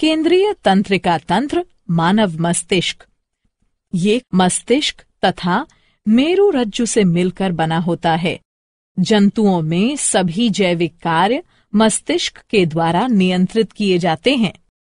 केंद्रीय तंत्रिका तंत्र मानव मस्तिष्क ये मस्तिष्क तथा मेरु रज्जु से मिलकर बना होता है जंतुओं में सभी जैविक कार्य मस्तिष्क के द्वारा नियंत्रित किए जाते हैं